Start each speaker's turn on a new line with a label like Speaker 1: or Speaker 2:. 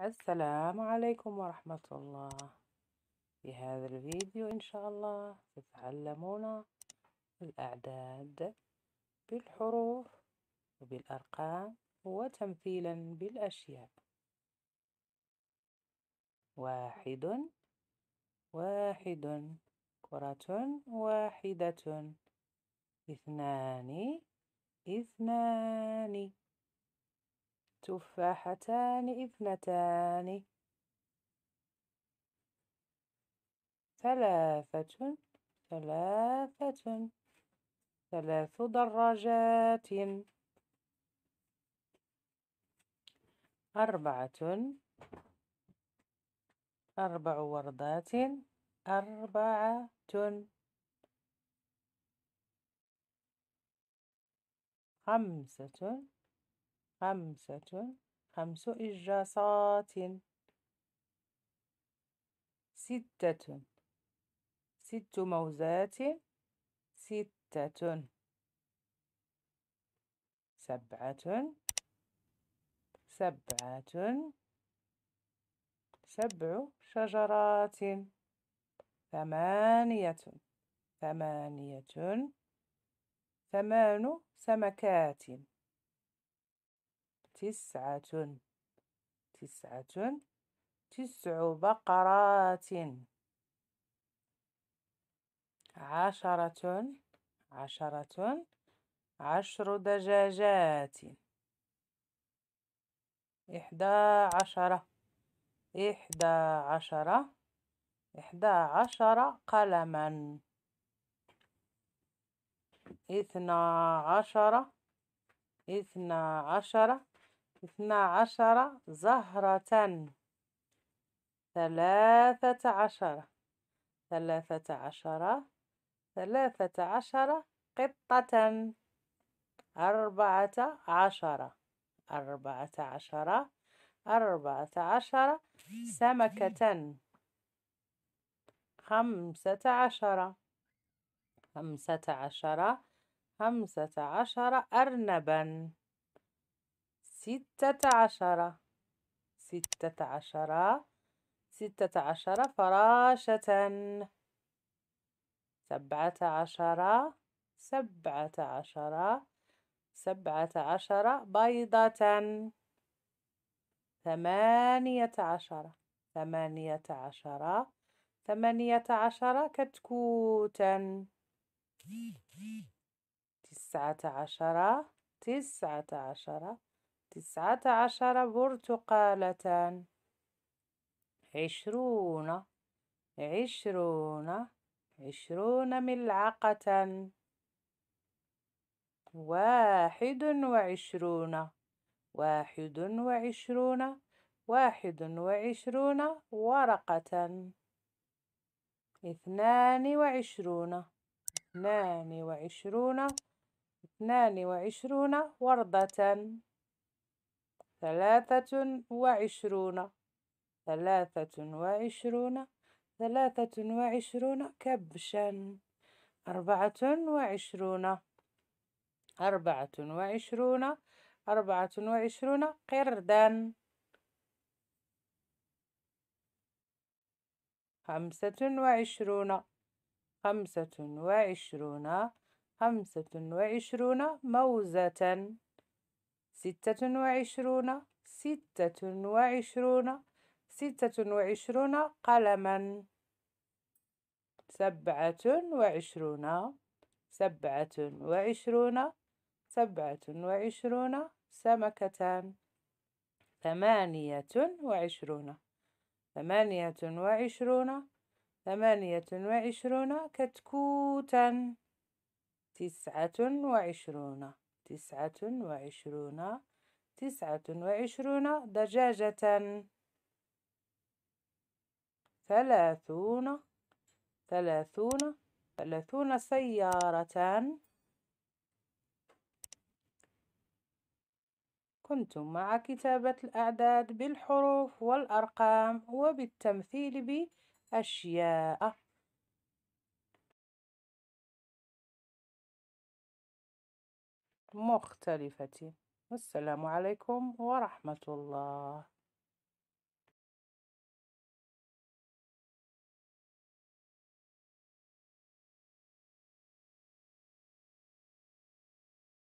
Speaker 1: السلام عليكم ورحمة الله في هذا الفيديو إن شاء الله تتعلمون الأعداد بالحروف وبالأرقام وتمثيلا بالأشياء واحد واحد كرة واحدة اثنان اثنان تفاحتان اثنتان ثلاثة ثلاثة ثلاث دراجات أربعة أربع وردات أربعة خمسة خمسة خمس إجراسات ستة ست موزات ستة سبعة سبعة سبع شجرات ثمانية ثمانية ثمان سمكات تسعة تسعة تسع بقرات عشرة عشرة عشر دجاجات إحدى عشرة إحدى عشرة إحدى عشر قلما إثنى عشر إثنى عشر اثنا عشر زهرة ثلاثة عشر ثلاثة عشر ثلاثة عشر قطة أربعة عشر أربعة عشر أربعة عشر سمكة خمسة عشر خمسة عشر خمسة عشر أرنبا ستة عشر ستة عشر ستة عشر فراشة سبعة عشر سبعة عشر سبعة عشر بيضة ثمانية عشر ثمانية عشر ثمانية عشر كتكوتا تسعة عشر تسعة عشر تسعة عشر برتقالة عشرون عشرون عشرون ملعقة واحد وعشرون واحد وعشرون واحد وعشرون ورقة اثنان وعشرون اثنان وعشرون اثنان وعشرون وردة ثلاثة وعشرون ثلاثة وعشرون ثلاثة وعشرون كبشا أربعة وعشرون أربعة وعشرون أربعة وعشرون قردا خمسة وعشرون خمسة وعشرون خمسة وعشرون موزة ستة وعشرون ستة وعشرون ستة وعشرون قلما سبعة وعشرون سبعة وعشرون سبعة وعشرون سمكة ثمانية وعشرون ثمانية وعشرون ثمانية وعشرون كتكوتا تسعة وعشرون تسعة وعشرون تسعة وعشرون دجاجة ثلاثون ثلاثون ثلاثون سيارة كنتم مع كتابة الأعداد بالحروف والأرقام وبالتمثيل بأشياء مختلفة والسلام عليكم ورحمة الله